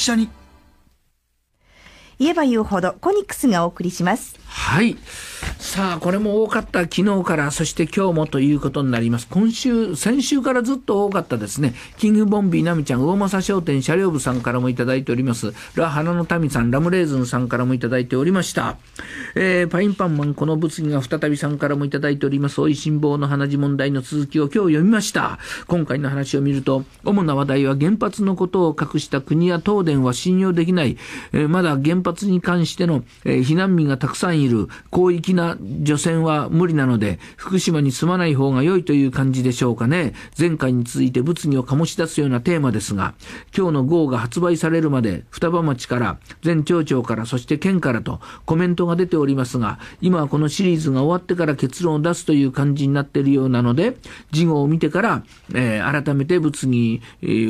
緒に。言えば言うほどコニックスがお送りします。はい。さあ、これも多かった、昨日から、そして今日もということになります。今週、先週からずっと多かったですね。キングボンビー、ナミちゃん、魚政商店、車両部さんからもいただいております。ラ・花の民さん、ラムレーズンさんからもいただいておりました。えー、パインパンマン、この物議が再びさんからもいただいております。おいしん坊の鼻血問題の続きを今日読みました。今回の話を見ると、主な話題は原発のことを隠した国や東電は信用できない。えー、まだ原発に関しての、えー、避難民がたくさんいる。広域な除染は無理なので、福島に住まない方が良いという感じでしょうかね。前回に続いて物議を醸し出すようなテーマですが、今日の号が発売されるまで、双葉町から、前町長から、そして県からとコメントが出ておりますが、今はこのシリーズが終わってから結論を出すという感じになっているようなので、事後を見てから、えー、改めて物議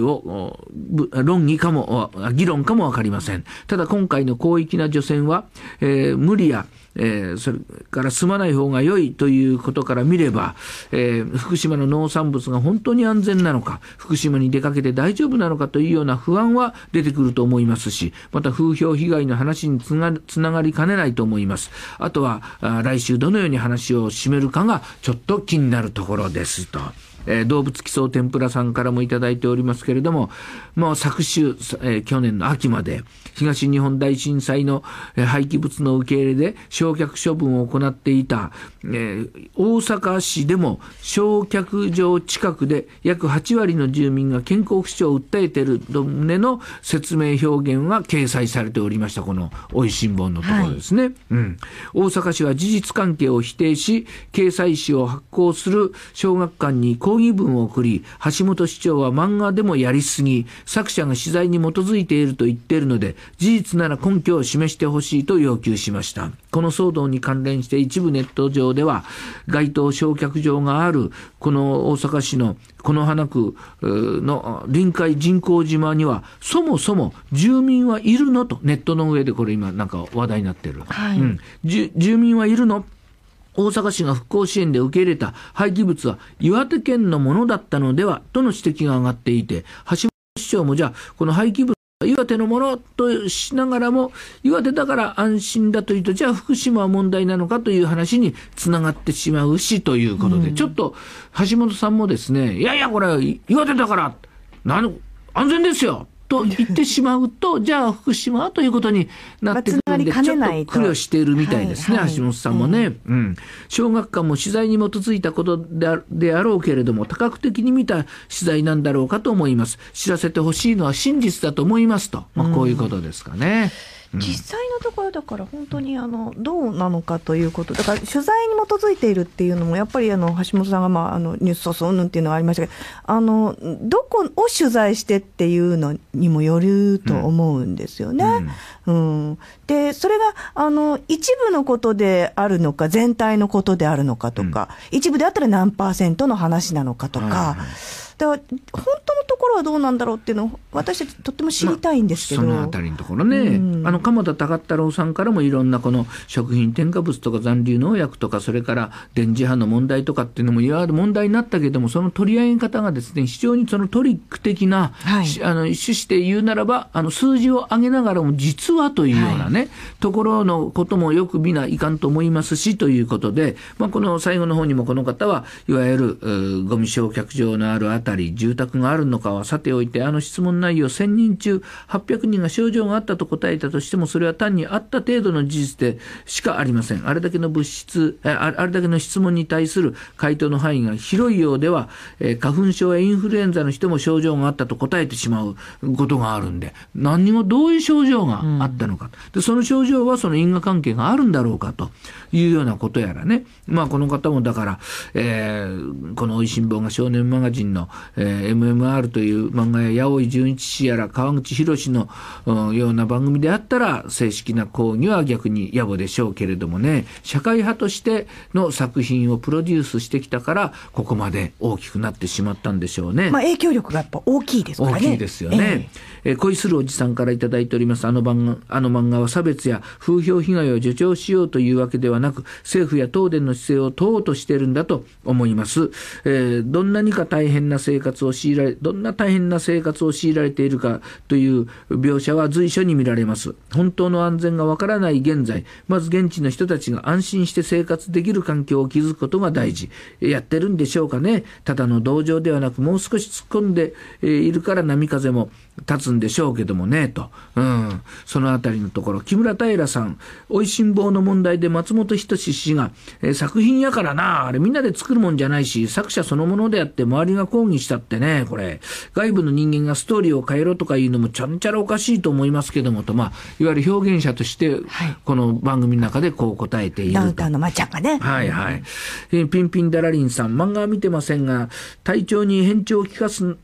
を、論議かも、議論かもわかりません。ただ今回の広域な除染は、えー、無理や、えー、それから住まない方が良いということから見れば、えー、福島の農産物が本当に安全なのか、福島に出かけて大丈夫なのかというような不安は出てくると思いますし、また風評被害の話につながりかねないと思います。あとは、あ来週どのように話を締めるかがちょっと気になるところですと。え動物奇想天ぷらさんからも頂いておりますけれども、もう昨週、え去年の秋まで、東日本大震災の廃棄物の受け入れで焼却処分を行っていた、えー、大阪市でも焼却場近くで約8割の住民が健康不調を訴えていると旨の説明表現は掲載されておりました、このおい新聞のところですね、はい、うん。大阪市は事実関係を否定し、掲載誌を発行する小学館に抗議文を送り、橋本市長は漫画でもやりすぎ、作者が取材に基づいていると言っているので、事実なら根拠を示してほしいと要求しました。この騒動に関連して一部ネット上では、街頭焼却場がある、この大阪市のこの花区の臨海人工島には、そもそも住民はいるのと、ネットの上でこれ今なんか話題になってる。はい、うん、住民はいるの大阪市が復興支援で受け入れた廃棄物は岩手県のものだったのではとの指摘が上がっていて、橋本市長もじゃあ、この廃棄物岩手のものとしながらも、岩手だから安心だというと、じゃあ福島は問題なのかという話につながってしまうしということで、うん、ちょっと橋本さんもですね、いやいや、これ、岩手だから、な安全ですよと言ってしまうと、じゃあ福島はということになってくるんで、ちょっと苦慮しているみたいですね、橋本さんもね、うん。小学館も取材に基づいたことであろうけれども、多角的に見た取材なんだろうかと思います。知らせてほしいのは真実だと思いますと、まあ、こういうことですかね。うん実際のところだから本当にあのどうなのかということだから取材に基づいているっていうのもやっぱりあの橋本さんが、まあ、あのニュースそそうぬんっていうのがありましたけどあのどこを取材してっていうのにもよると思うんですよね。うん、うん、でそれがあの一部のことであるのか全体のことであるのかとか、うん、一部であったら何パーセントの話なのかとか。はいはいだから本当のところはどうなんだろうっていうのを私たちとっても知りたいんですけど、まあ、そのあたりのところね、うん、あの鎌田高太郎さんからもいろんなこの食品添加物とか残留農薬とかそれから電磁波の問題とかっていうのもいわゆる問題になったけれどもその取り上げ方がですね非常にそのトリック的な、はい、あの趣旨で言うならばあの数字を上げながらも実はというようなね、はい、ところのこともよく見ないかんと思いますしということで、まあ、この最後の方にもこの方はいわゆるゴミ焼却場のあるあたり住宅があるのかはさておいてあの質問内容1000人中800人が症状があったと答えたとしてもそれは単にあった程度の事実でしかありませんあれだけの物質あれだけの質問に対する回答の範囲が広いようでは、花粉症やインフルエンザの人も症状があったと答えてしまうことがあるんで何にもどういう症状があったのか、でその症状はその因果関係があるんだろうかというようなことやらねまあこの方もだから、えー、この「おいしん坊」が少年マガジンのえー、MMR という漫画や八尾井純一氏やら川口博氏の、うん、ような番組であったら正式な抗議は逆に野暮でしょうけれどもね社会派としての作品をプロデュースしてきたからここまで大きくなってしまったんでしょうね。まあ、影響力がやっぱ大きいですね。大きいですよね、えー、えー、恋するおじさんからいただいておりますあの漫画あの漫画は差別や風評被害を助長しようというわけではなく政府や東電の姿勢を問おうとしているんだと思います。えー、どんなにか大変な生活を強いられ、どんな大変な生活を強いられているかという描写は随所に見られます。本当の安全がわからない現在、まず現地の人たちが安心して生活できる環境を築くことが大事。やってるんでしょうかね。ただの同情ではなく、もう少し突っ込んでいるから波風も、立つんでしょうけどもね、と。うん。そのあたりのところ、木村平さん、おいしん坊の問題で松本人志氏が、えー、作品やからな、あれみんなで作るもんじゃないし、作者そのものであって周りが抗議したってね、これ、外部の人間がストーリーを変えろとか言うのもちゃんちゃらおかしいと思いますけども、と、まあ、いわゆる表現者として、この番組の中でこう答えていると。ダウンタウンのまちゃんがね。はいはい。えー、ピンピンダラリンさん、漫画は見てませんが、体調に変調をきたす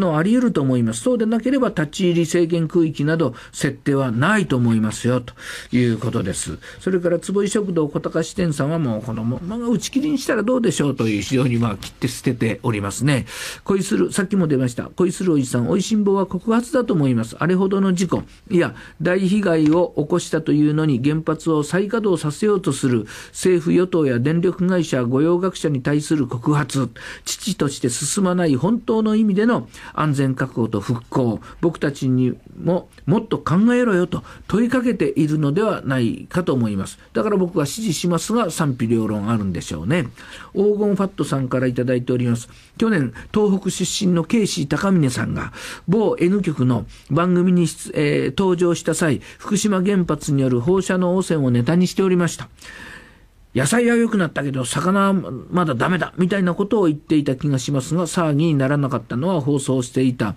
のはあり得ると思います。そうでなければ立ち入り制限区域など設定はないと思いますよということです。それから坪井食堂小高支店さんはもうこのまま打ち切りにしたらどうでしょうという非常にまあ切って捨てておりますね。恋する、さっきも出ました。恋するおじさん、おいしんぼは告発だと思います。あれほどの事故、いや、大被害を起こしたというのに原発を再稼働させようとする政府与党や電力会社、御用学者に対する告発、父として進まない本当の意味での安全確保と復興、僕たちにももっと考えろよと問いかけているのではないかと思います。だから僕は支持しますが賛否両論あるんでしょうね。黄金ファットさんからいただいております。去年、東北出身のケイシー高峰さんが某 N 局の番組に、えー、登場した際、福島原発による放射能汚染をネタにしておりました。野菜は良くなったけど、魚はまだダメだみたいなことを言っていた気がしますが、騒ぎにならなかったのは放送していた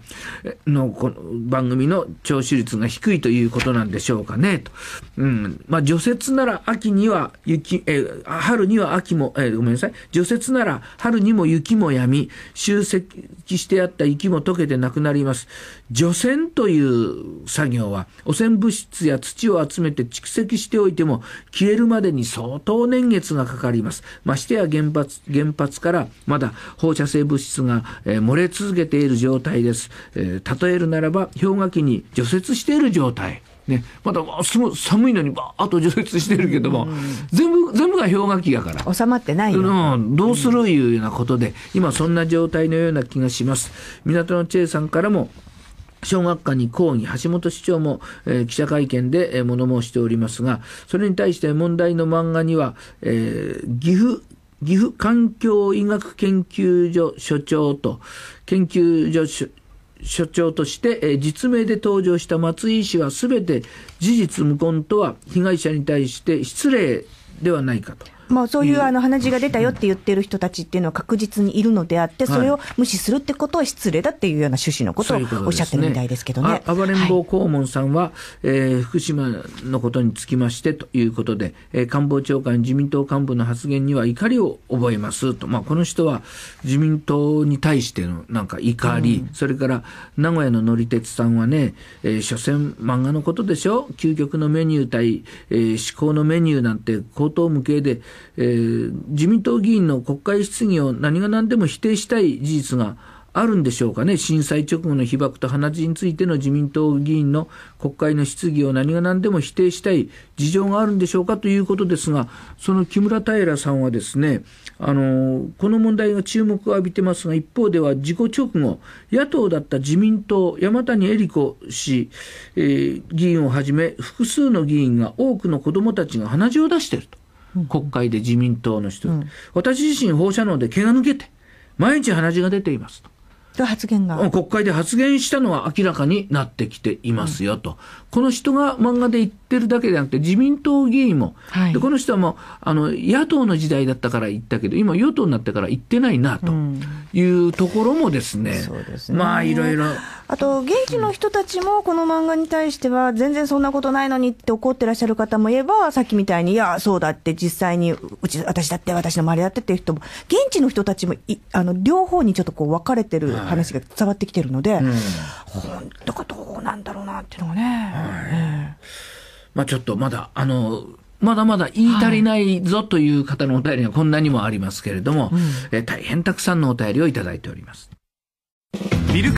のこの番組の聴取率が低いということなんでしょうかね。とうんまあ、除雪なら秋には雪え、春には秋も、えごめんなさい、除雪なら春にも雪もやみ、集積してあった雪も溶けてなくなります。除染という作業は、汚染物質や土を集めて蓄積しておいても、消えるまでに相当年年月がかかります。ましてや原発、原発からまだ放射性物質が、えー、漏れ続けている状態です。えー、例えるならば、氷河期に除雪している状態。ね、まだすご寒いのにばーっと除雪してるけども、うんうんうん、全部全部が氷河期だから収まってないよ、うん、どうするいうようなことで、今そんな状態のような気がします港のチェイさんからも小学館に抗議、橋本市長も、えー、記者会見で、えー、物申しておりますが、それに対して問題の漫画には、えー、岐阜、岐阜環境医学研究所所長と、研究所所長として、えー、実名で登場した松井医師は全て事実無根とは被害者に対して失礼ではないかと。まあ、そういうあの鼻血が出たよって言ってる人たちっていうのは確実にいるのであって、それを無視するってことは失礼だっていうような趣旨のことをおっしゃってるみたいですけどね。ううね暴れん坊黄門さんは、はい、えー、福島のことにつきましてということで、えー、官房長官、自民党幹部の発言には怒りを覚えますと、まあ、この人は自民党に対してのなんか怒り、うん、それから名古屋の乗り鉄さんはね、えー、所詮漫画のことでしょ、究極のメニュー対、えー、思考のメニューなんて、口頭無形で、えー、自民党議員の国会質疑を何が何でも否定したい事実があるんでしょうかね、震災直後の被爆と鼻血についての自民党議員の国会の質疑を何が何でも否定したい事情があるんでしょうかということですが、その木村平さんはですね、あのこの問題が注目を浴びてますが、一方では事故直後、野党だった自民党、山谷恵理子氏、えー、議員をはじめ、複数の議員が多くの子どもたちが鼻血を出していると。国会で自民党の人、うん、私自身放射能で毛が抜けて毎日鼻血が出ていますとと発言が国会で発言したのは明らかになってきていますよと、うん、この人が漫画で言ってるだけじゃなくて、自民党議員も、はい、でこの人はもうあの野党の時代だったから言ったけど、今、与党になってから言ってないなというところもですね、うん、まあ、いろいろ。あと、現地の人たちもこの漫画に対しては、全然そんなことないのにって怒ってらっしゃる方もいれば、さっきみたいに、いや、そうだって、実際に、うち、私だって、私の周りだってっていう人も、現地の人たちもい、あの、両方にちょっとこう分かれてる。はい話が伝わってきてるので、はいうん、本当かどうなんだろうなっていうのがね。はいまあ、ちょっとまだあのまだまだ言い足りないぞという方のお便りがこんなにもありますけれども、はいうん、え大変たくさんのお便りをいただいております。